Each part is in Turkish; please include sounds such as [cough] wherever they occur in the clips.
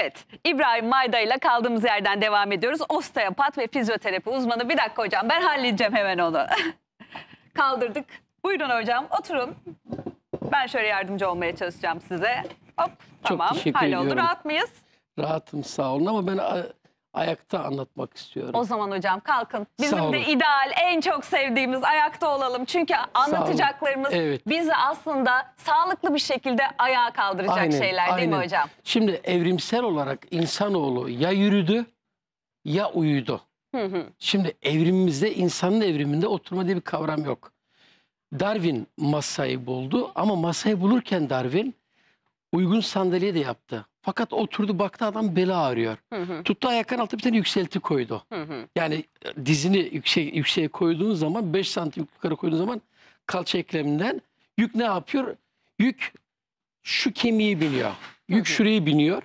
Evet, İbrahim Mayda ile kaldığımız yerden devam ediyoruz. Osteopat ve fizyoterapi uzmanı. Bir dakika hocam, ben halledeceğim hemen onu. [laughs] Kaldırdık. Buyurun hocam, oturun. Ben şöyle yardımcı olmaya çalışacağım size. Hop, Çok tamam. teşekkür Halloldu. ediyorum. Rahat mıyız? Rahatım sağ olun ama ben ayakta anlatmak istiyorum. O zaman hocam kalkın. Bizim de ideal, en çok sevdiğimiz ayakta olalım. Çünkü anlatacaklarımız evet. bizi aslında sağlıklı bir şekilde ayağa kaldıracak aynen, şeyler değil aynen. mi hocam? Şimdi evrimsel olarak insanoğlu ya yürüdü ya uyudu. Şimdi evrimimizde, insanın evriminde oturma diye bir kavram yok. Darwin masayı buldu ama masayı bulurken Darwin uygun sandalye de yaptı. Fakat oturdu baktı adam beli ağrıyor. Hı hı. Tuttu ayakların altına bir tane yükselti koydu. Hı hı. Yani e, dizini yüksek yükseğe koyduğun zaman 5 santim yukarı koyduğun zaman kalça ekleminden yük ne yapıyor? Yük şu kemiği biniyor. Yük hı hı. şuraya biniyor.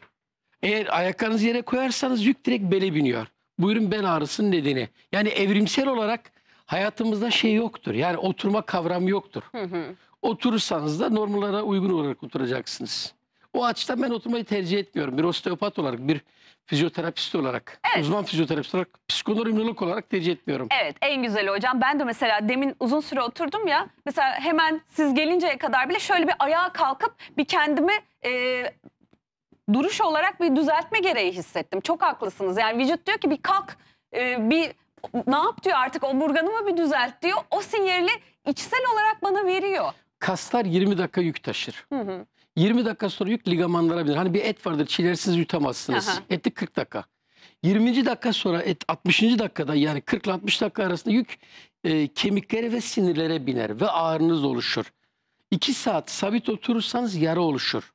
Eğer ayaklarınızı yere koyarsanız yük direkt bele biniyor. Buyurun bel ağrısının nedeni. Yani evrimsel olarak hayatımızda şey yoktur. Yani oturma kavramı yoktur. Hı hı. Oturursanız da normlara uygun olarak oturacaksınız. O açıdan ben oturmayı tercih etmiyorum. Bir osteopat olarak, bir fizyoterapist olarak, Evet. uzman fizyoterapist olarak, psikoneuroimmunolog olarak tercih etmiyorum. Evet en güzel hocam. Ben de mesela demin uzun süre oturdum ya. Mesela hemen siz gelinceye kadar bile şöyle bir ayağa kalkıp bir kendimi e, duruş olarak bir düzeltme gereği hissettim. Çok haklısınız. Yani vücut diyor ki bir kalk e, bir ne yap diyor artık omurganımı bir düzelt diyor. O sinyali içsel olarak bana veriyor. Kaslar 20 dakika yük taşır. Hı hı. 20 dakika sonra yük ligamanlara bilir. Hani bir et vardır çilersiz yutamazsınız. Aha. Eti 40 dakika. 20. dakika sonra et 60. dakikada yani 40 ile 60 dakika arasında yük e, kemiklere ve sinirlere biner ve ağrınız oluşur. 2 saat sabit oturursanız yara oluşur.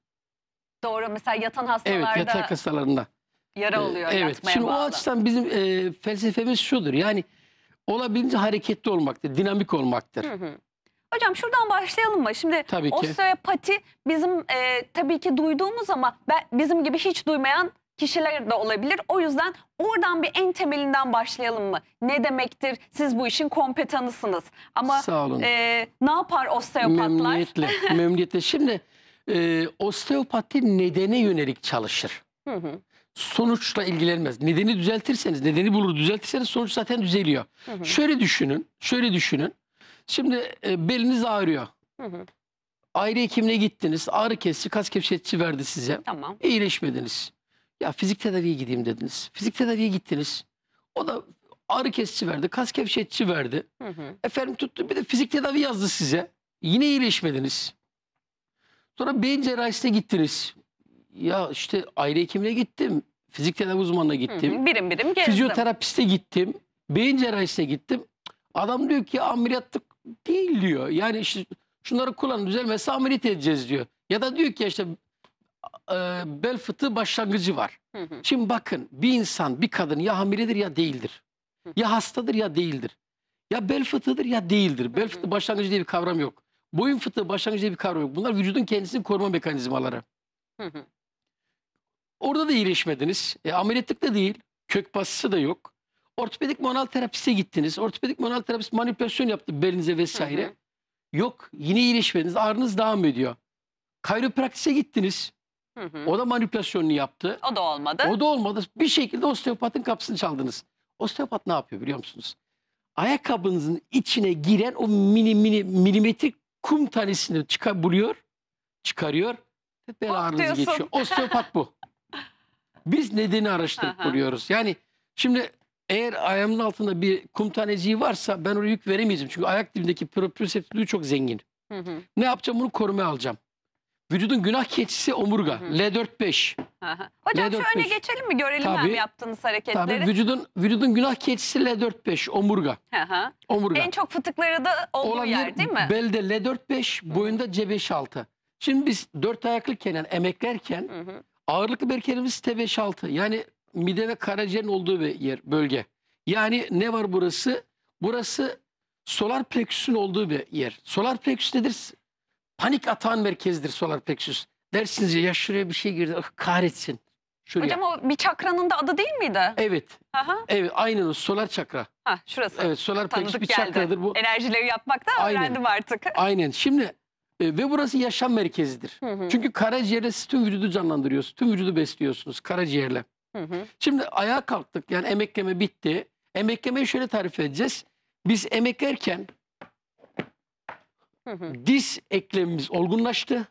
Doğru mesela yatan hastalarda. Evet yatak hastalarında. Yara e, oluyor ee, evet. Şimdi bağlı. o açıdan bizim e, felsefemiz şudur yani olabildiğince hareketli olmaktır, dinamik olmaktır. Hı hı. Hocam şuradan başlayalım mı? Şimdi tabii osteopati bizim e, tabii ki duyduğumuz ama ben, bizim gibi hiç duymayan kişiler de olabilir. O yüzden oradan bir en temelinden başlayalım mı? Ne demektir? Siz bu işin kompetanısınız. Ama Sağ olun. E, ne yapar osteopatlar? Memnuniyetle. [laughs] memnuniyetle. Şimdi e, osteopati nedene yönelik çalışır. Hı hı. Sonuçla ilgilenmez. Nedeni düzeltirseniz, nedeni bulur düzeltirseniz sonuç zaten düzeliyor. Hı hı. Şöyle düşünün, şöyle düşünün. Şimdi e, beliniz ağrıyor. Hı hı. Aile hekimine gittiniz. Ağrı kesici, kas gevşetici verdi size. Tamam. İyileşmediniz. Ya fizik tedaviye gideyim dediniz. Fizik tedaviye gittiniz. O da ağrı kesici verdi, kas gevşetici verdi. Hı hı. Efendim tuttu bir de fizik tedavi yazdı size. Yine iyileşmediniz. Sonra beyin cerrahisine gittiniz. Ya işte aile hekimine gittim. Fizik tedavi uzmanına gittim. Hı, birim birim gezdim. Fizyoterapiste gittim. Beyin cerrahisine gittim. Adam diyor ki ameliyatlık Değil diyor. Yani işte şunları kullanın düzelmezse ameliyat edeceğiz diyor. Ya da diyor ki işte e, bel fıtığı başlangıcı var. Hı hı. Şimdi bakın bir insan bir kadın ya hamiledir ya değildir. Hı. Ya hastadır ya değildir. Ya bel fıtığıdır ya değildir. Hı hı. Bel fıtığı başlangıcı diye bir kavram yok. Boyun fıtığı başlangıcı diye bir kavram yok. Bunlar vücudun kendisini koruma mekanizmaları. Hı hı. Orada da iyileşmediniz. E, ameliyatlık da değil. Kök basısı da yok. Ortopedik manal terapiste gittiniz. Ortopedik manal terapist manipülasyon yaptı belinize vesaire. Hı hı. Yok yine iyileşmediniz. Ağrınız devam ediyor. Kayropraktise gittiniz. Hı hı. O da manipülasyonunu yaptı. O da olmadı. O da olmadı. Bir şekilde osteopatın kapısını çaldınız. Osteopat ne yapıyor biliyor musunuz? Ayakkabınızın içine giren o mini mini milimetrik kum tanesini buluyor, çıkarıyor ve bel ağrınız geçiyor. Osteopat bu. [laughs] Biz nedeni araştırıp buluyoruz. Yani şimdi eğer ayağımın altında bir kum taneciği varsa ben oraya yük veremeyeceğim. Çünkü ayak dibindeki proprioseptülüğü çok zengin. Hı hı. Ne yapacağım? Bunu korumaya alacağım. Vücudun günah keçisi omurga. L4-5. Hocam L4, şu geçelim mi? Görelim tabii, hem yaptığınız hareketleri. Tabii vücudun, vücudun günah keçisi L4-5 omurga. omurga. En çok fıtıkları da olduğu Olabilir, yer değil mi? Belde L4-5 boyunda C5-6. Şimdi biz dört ayaklı kenen emeklerken hı hı. ağırlıklı bir kelimiz T5-6. Yani mide ve karaciğerin olduğu bir yer, bölge. Yani ne var burası? Burası solar plexüsün olduğu bir yer. Solar plexüs nedir? Panik atan merkezidir solar plexüs. Dersiniz ya, şuraya bir şey girdi. Ah, kahretsin. Şuraya. Hocam o bir çakranın da adı değil miydi? Evet. Aha. Evet aynen o solar çakra. Ha şurası. Evet solar plexüs bir geldi. çakradır. Bu... Enerjileri yapmaktan aynen. öğrendim artık. Aynen. Şimdi e, ve burası yaşam merkezidir. Hı hı. Çünkü karaciğerle siz tüm vücudu canlandırıyorsunuz. Tüm vücudu besliyorsunuz karaciğerle. Hı hı. Şimdi ayağa kalktık yani emekleme bitti. Emeklemeyi şöyle tarif edeceğiz. Biz emeklerken diz eklemimiz olgunlaştı.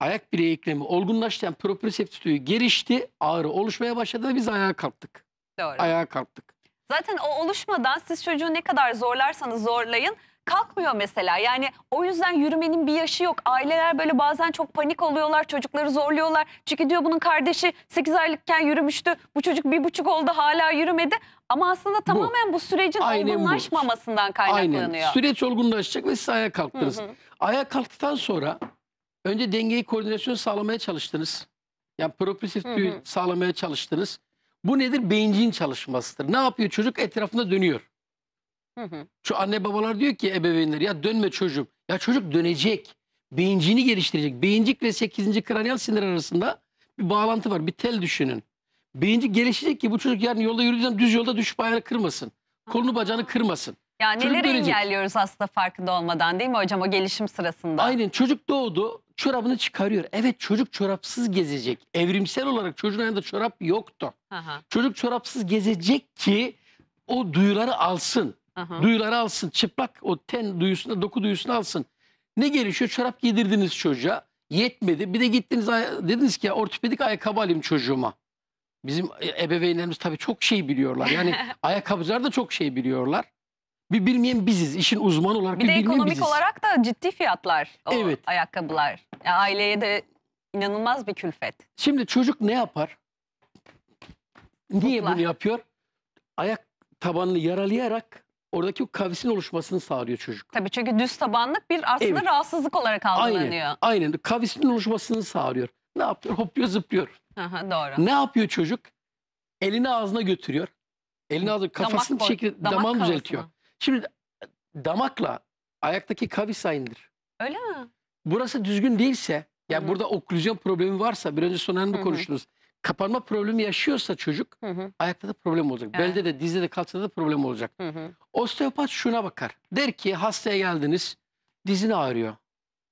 Ayak bileği eklemi olgunlaştı. Yani proprioseptik tüyü gelişti. Ağrı oluşmaya başladı ve biz ayağa kalktık. Doğru. Ayağa kalktık. Zaten o oluşmadan siz çocuğu ne kadar zorlarsanız zorlayın kalkmıyor mesela. Yani o yüzden yürümenin bir yaşı yok. Aileler böyle bazen çok panik oluyorlar. Çocukları zorluyorlar. Çünkü diyor bunun kardeşi 8 aylıkken yürümüştü. Bu çocuk bir buçuk oldu hala yürümedi. Ama aslında tamamen bu, bu sürecin Aynen olgunlaşmamasından bu. kaynaklanıyor. Aynen. Süreç olgunlaşacak ve siz ayağa kalktınız. Hı hı. Ayağa kalktıktan sonra önce dengeyi koordinasyonu sağlamaya çalıştınız. Yani proprisif tüyü sağlamaya çalıştınız. Bu nedir? Beyincin çalışmasıdır. Ne yapıyor çocuk? Etrafında dönüyor. Şu anne babalar diyor ki ebeveynler ya dönme çocuğum. Ya çocuk dönecek. Beyincini geliştirecek. Beyincik ve 8. kraniyal sinir arasında bir bağlantı var. Bir tel düşünün. Beyincik gelişecek ki bu çocuk yarın yolda yürüdüğünde düz yolda düşüp ayağını kırmasın. Kolunu bacağını kırmasın. Ya neleri dönecek. engelliyoruz aslında farkında olmadan değil mi hocam o gelişim sırasında? Aynen çocuk doğdu çorabını çıkarıyor. Evet çocuk çorapsız gezecek. Evrimsel olarak çocuğun yanında çorap yoktu. Aha. Çocuk çorapsız gezecek ki o duyuları alsın. Aha. Duyuları alsın. Çıplak o ten duyusunu, doku duyusunu alsın. Ne gelişiyor? Çorap giydirdiniz çocuğa. Yetmedi. Bir de gittiniz dediniz ki ya ortopedik ayakkabı alayım çocuğuma. Bizim e, ebeveynlerimiz tabii çok şey biliyorlar. Yani [laughs] ayakkabıcılar da çok şey biliyorlar. Bir bilmeyen biziz. İşin uzmanı olarak bir, bir de ekonomik olarak da ciddi fiyatlar o evet. ayakkabılar. Yani aileye de inanılmaz bir külfet. Şimdi çocuk ne yapar? Niye Toplar. bunu yapıyor? Ayak tabanını yaralayarak oradaki o kavisin oluşmasını sağlıyor çocuk. Tabii çünkü düz tabanlık bir aslında Evet. rahatsızlık olarak algılanıyor. Aynen, aynen. Kavisin oluşmasını sağlıyor. Ne yapıyor? Hopluyor, zıplıyor. Aha, doğru. Ne yapıyor çocuk? Elini ağzına götürüyor. Elini ağzına kafasını boy- şekilde damak damağını düzeltiyor. mı? Şimdi damakla ayaktaki kavis aynıdır. Öyle mi? Burası düzgün değilse, yani Hı hı. burada oklüzyon problemi varsa, biraz önce Soner Hı hı. konuştunuz kapanma problemi yaşıyorsa çocuk hı hı. ayakta da problem olacak. Evet. Belde de dizde de kalçada da problem olacak. Hı hı. Osteopat şuna bakar. Der ki hastaya geldiniz dizin ağrıyor.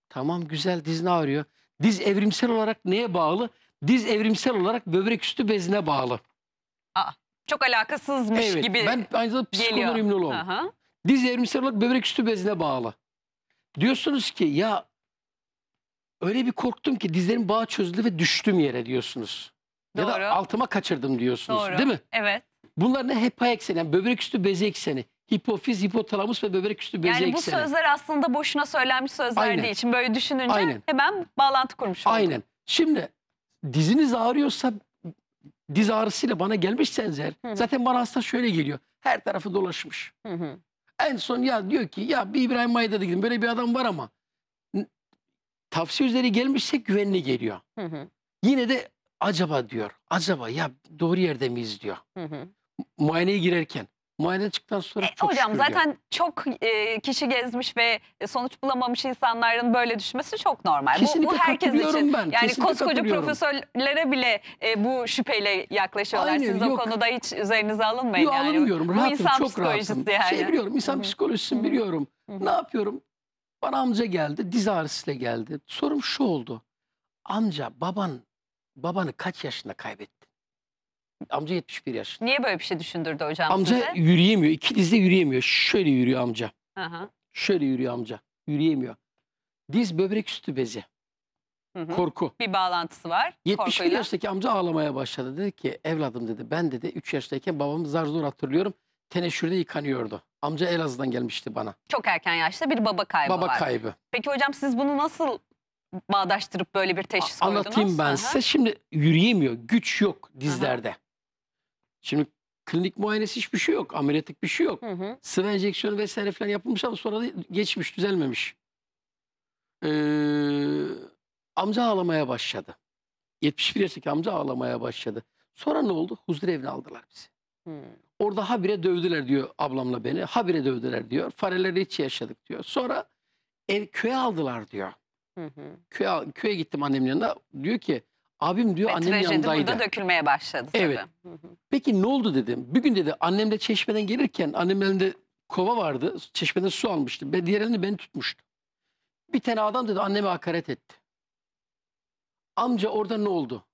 Tamam güzel dizin ağrıyor. Diz evrimsel olarak neye bağlı? Diz evrimsel olarak böbrek üstü bezine bağlı. Aa, çok alakasızmış evet, gibi Ben aynı zamanda psikolog ümnoloğum. Diz evrimsel olarak böbrek üstü bezine bağlı. Diyorsunuz ki ya öyle bir korktum ki dizlerim bağ çözüldü ve düştüm yere diyorsunuz. Ya Doğru. da altıma kaçırdım diyorsunuz Doğru. değil mi? Evet. Bunlar ne HEPA ekseni, yani böbrek üstü bezi ekseni, hipofiz, hipotalamus ve böbrek üstü bezi yani ekseni. Yani bu sözler aslında boşuna söylenmiş sözler Aynen. değil için böyle düşününce Aynen. hemen bağlantı kurmuş oldum. Aynen. Şimdi diziniz ağrıyorsa diz ağrısıyla bana gelmişseniz eğer hı hı. zaten bana hasta şöyle geliyor. Her tarafı dolaşmış. Hı hı. En son ya diyor ki ya bir İbrahim Maya'da da gidin böyle bir adam var ama tavsiye üzeri gelmişse güvenli geliyor. Hı hı. Yine de acaba diyor. Acaba ya doğru yerde miyiz diyor. Hı hı. Muayeneye girerken. Muayene çıktıktan sonra e, çok Hocam zaten diyor. çok e, kişi gezmiş ve sonuç bulamamış insanların böyle düşmesi çok normal. Kesinlikle bu, bu herkes için. Ben. Yani Kesinlikle koskoca profesörlere bile e, bu şüpheyle yaklaşıyorlar. Aynen, Siz yok. o konuda hiç üzerinize alınmayın. Yok yani. alınmıyorum. Rahatım, insan çok psikolojisi rahatım. Şey yani. Şey biliyorum, insan Hı -hı. psikolojisini Hı -hı. biliyorum. Hı -hı. Ne yapıyorum? Bana amca geldi, diz ağrısıyla geldi. Sorum şu oldu. Amca, baban babanı kaç yaşında kaybettin? Amca 71 yaş. Niye böyle bir şey düşündürdü hocam Amca size? yürüyemiyor. İki dizde yürüyemiyor. Şöyle yürüyor amca. Aha. Şöyle yürüyor amca. Yürüyemiyor. Diz böbrek üstü bezi. Hı hı. Korku. Bir bağlantısı var. 71 korkuyla. yaştaki amca ağlamaya başladı. Dedi ki evladım dedi ben dedi 3 yaştayken babamı zar zor hatırlıyorum. Teneşürde yıkanıyordu. Amca Elazığ'dan gelmişti bana. Çok erken yaşta bir baba kaybı Baba var. kaybı. Peki hocam siz bunu nasıl bağdaştırıp böyle bir teşhis koydunuz. Anlatayım ben size. Şimdi yürüyemiyor. Güç yok dizlerde. Aha. Şimdi klinik muayenesi hiçbir şey yok. ameliyatik bir şey yok. Hı hı. Sıvı enjeksiyonu vesaire falan yapılmış ama sonra da geçmiş, düzelmemiş. Ee, amca ağlamaya başladı. 71 yaşındaki amca ağlamaya başladı. Sonra ne oldu? Huzur evine aldılar bizi. Hmm. Orada habire dövdüler diyor ablamla beni. Habire dövdüler diyor. Fareleri hiç yaşadık diyor. Sonra ev köye aldılar diyor. Hı hı. Köye, köye gittim annemin yanına. Diyor ki abim diyor Ve annemin yanındaydı. yanındaydı. burada dökülmeye başladı tabii. Evet. Peki ne oldu dedim. Bir gün dedi annemle çeşmeden gelirken annemin elinde kova vardı. Çeşmeden su almıştı. Ben, diğer elini beni tutmuştu. Bir tane adam dedi anneme hakaret etti. Amca orada ne oldu?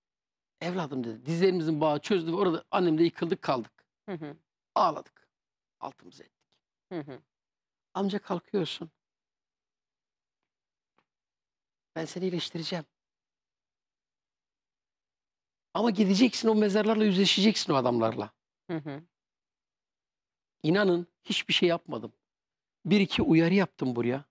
Evladım dedi dizlerimizin bağı çözdü orada annemle yıkıldık kaldık. Hı hı. Ağladık. Altımıza ettik. Hı hı. Amca kalkıyorsun. Ben seni iyileştireceğim. Ama gideceksin o mezarlarla yüzleşeceksin o adamlarla. Hı hı. İnanın hiçbir şey yapmadım. Bir iki uyarı yaptım buraya.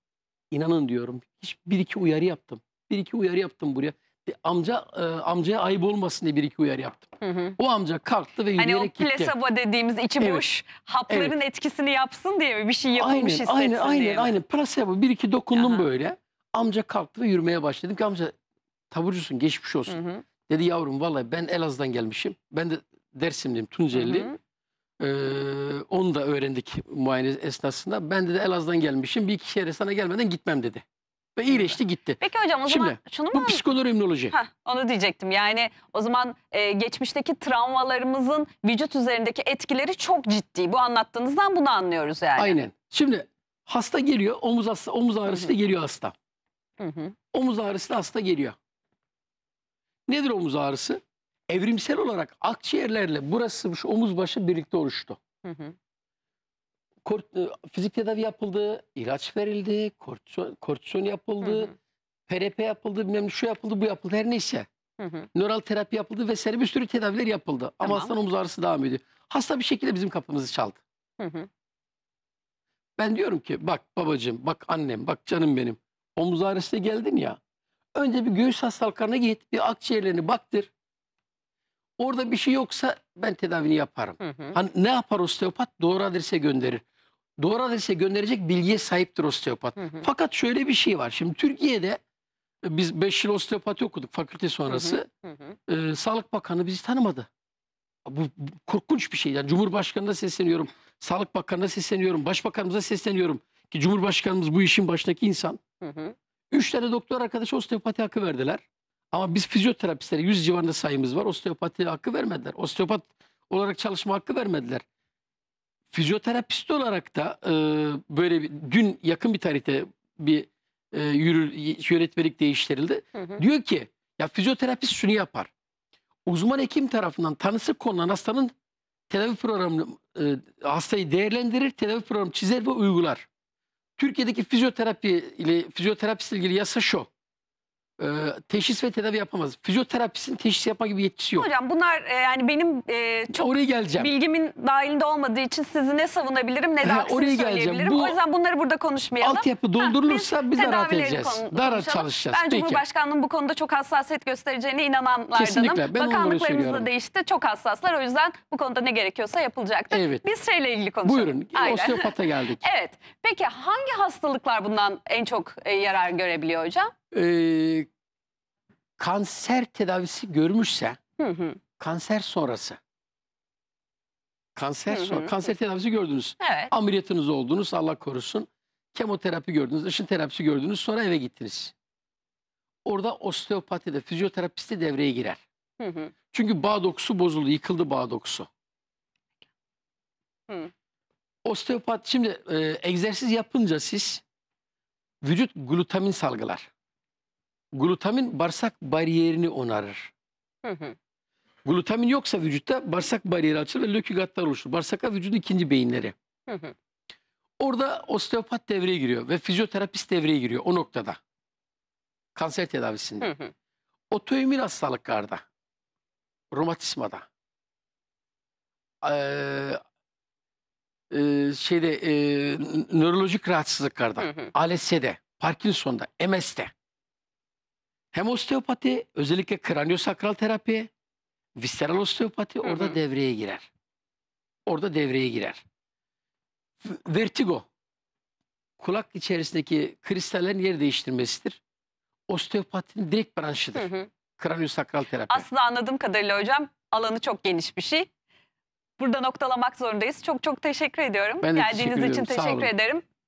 İnanın diyorum. Hiç bir iki uyarı yaptım. Bir iki uyarı yaptım buraya. Bir amca e, amcaya ayıp olmasın diye bir iki uyarı yaptım. Hı hı. O amca kalktı ve hani yürüyerek gitti. Hani o plasebo gitti. dediğimiz içi evet. boş hapların evet. etkisini yapsın diye mi? Bir şey yapmış aynen, hissetsin aynen, diye Aynen aynen aynen. Plasebo bir iki dokundum Aha. böyle. Amca kalktı ve yürümeye başladı. Dedim ki amca taburcusun geçmiş olsun. Hı hı. Dedi yavrum vallahi ben Elazığ'dan gelmişim. Ben de Dersimliyim Tuncelli. Hı hı. Ee, onu da öğrendik muayene esnasında. Ben de Elazığ'dan gelmişim. Bir iki şehre sana gelmeden gitmem dedi. Ve iyileşti gitti. Peki hocam o Şimdi, zaman şunu mu? Bu psikoloremnoloji. onu diyecektim. Yani o zaman e, geçmişteki travmalarımızın vücut üzerindeki etkileri çok ciddi. Bu anlattığınızdan bunu anlıyoruz yani. Aynen. Şimdi hasta geliyor omuz, hasta, omuz ağrısı geliyor hasta. Hı Omuz ağrısı da hasta geliyor. Nedir omuz ağrısı? Evrimsel olarak akciğerlerle burası şu omuz başı birlikte oluştu. Kort, e, fizik tedavi yapıldı, ilaç verildi, kortison, kortison yapıldı, hı hı. PRP yapıldı, bilmem şu yapıldı, bu yapıldı, her neyse. Hı hı. Nöral terapi yapıldı vesaire bir sürü tedaviler yapıldı. Tamam. Ama hastanın omuz ağrısı devam ediyor. Hasta bir şekilde bizim kapımızı çaldı. Hı hı. Ben diyorum ki bak babacığım, bak annem, bak canım benim omuz ağrısıyla geldin ya. Önce bir göğüs hastalıklarına git. Bir akciğerlerini baktır. Orada bir şey yoksa ben tedavini yaparım. Hı hı. Hani ne yapar osteopat? Doğru adrese gönderir. Doğru adrese gönderecek bilgiye sahiptir osteopat. Hı hı. Fakat şöyle bir şey var. Şimdi Türkiye'de e, biz 5 yıl osteopati okuduk fakülte sonrası. Hı hı hı. Ee, Sağlık Bakanı bizi tanımadı. Bu, bu korkunç bir şey. Yani Cumhurbaşkanı'na sesleniyorum. Sağlık Bakanı'na sesleniyorum. Başbakanımıza sesleniyorum. Ki Cumhurbaşkanımız bu işin başındaki insan. Hı hı. Üç tane doktor arkadaşa osteopati hakkı verdiler. Ama biz fizyoterapistlere 100 civarında sayımız var. Osteopati hakkı vermediler. Osteopat olarak çalışma hakkı vermediler. Fizyoterapist olarak da e, böyle bir, dün yakın bir tarihte bir e, yürü, yönetmelik değiştirildi. Hı hı. Diyor ki ya fizyoterapist şunu yapar. Uzman hekim tarafından tanısı konulan hastanın tedavi programı e, hastayı değerlendirir, tedavi programı çizer ve uygular. Türkiye'deki fizyoterapi ile fizyoterapist ilgili yasa şu e, teşhis ve tedavi yapamaz. Fizyoterapistin teşhis yapma gibi yetkisi yok. Hocam bunlar e, yani benim e, çok oraya geleceğim. bilgimin dahilinde olmadığı için sizi ne savunabilirim ne de ha, oraya söyleyebilirim. Bu, o yüzden bunları burada konuşmayalım. Altyapı doldurulursa ha, biz, biz de rahat edeceğiz. Daha rahat çalışacağız. Ben Peki. bu konuda çok hassasiyet göstereceğine inananlardanım. Kesinlikle. Ben Bakanlıklarımız da değişti. Çok hassaslar. O yüzden bu konuda ne gerekiyorsa yapılacaktır. Evet. Biz şeyle ilgili konuşalım. Buyurun. Aynen. Osteopata geldik. [laughs] evet. Peki hangi hastalıklar bundan en çok e, yarar görebiliyor hocam? e, kanser tedavisi görmüşse Hı hı. kanser sonrası kanser Hı hı. sonra kanser tedavisi gördünüz. Evet. Ameliyatınız oldunuz Allah korusun. Kemoterapi gördünüz, ışın terapisi gördünüz sonra eve gittiniz. Orada osteopati de fizyoterapist de devreye girer. Hı hı. Çünkü bağ dokusu bozuldu, yıkıldı bağ dokusu. Hı. Osteopat şimdi e, egzersiz yapınca siz vücut glutamin salgılar glutamin bağırsak bariyerini onarır. Glutamin yoksa vücutta bağırsak bariyeri açılır ve lökügatlar oluşur. Bağırsaklar vücudun ikinci beyinleri. Orada osteopat devreye giriyor ve fizyoterapist devreye giriyor o noktada. Kanser tedavisinde. Hı hı. Otoimmün hastalıklarda, romatizmada, ee, e, şeyde e, nörolojik rahatsızlıklarda, ALS'de, Parkinson'da, MS'de. Hem osteopati özellikle kraniosakral terapi, visceral osteopati orada hı hı. devreye girer. Orada devreye girer. Vertigo kulak içerisindeki kristallerin yer değiştirmesidir. Osteopatinin direkt branşıdır. Hı hı. Kranyosakral terapi. Aslında anladığım kadarıyla hocam alanı çok geniş bir şey. Burada noktalamak zorundayız. Çok çok teşekkür ediyorum. Ben Geldiğiniz teşekkür için ediyorum. teşekkür ederim.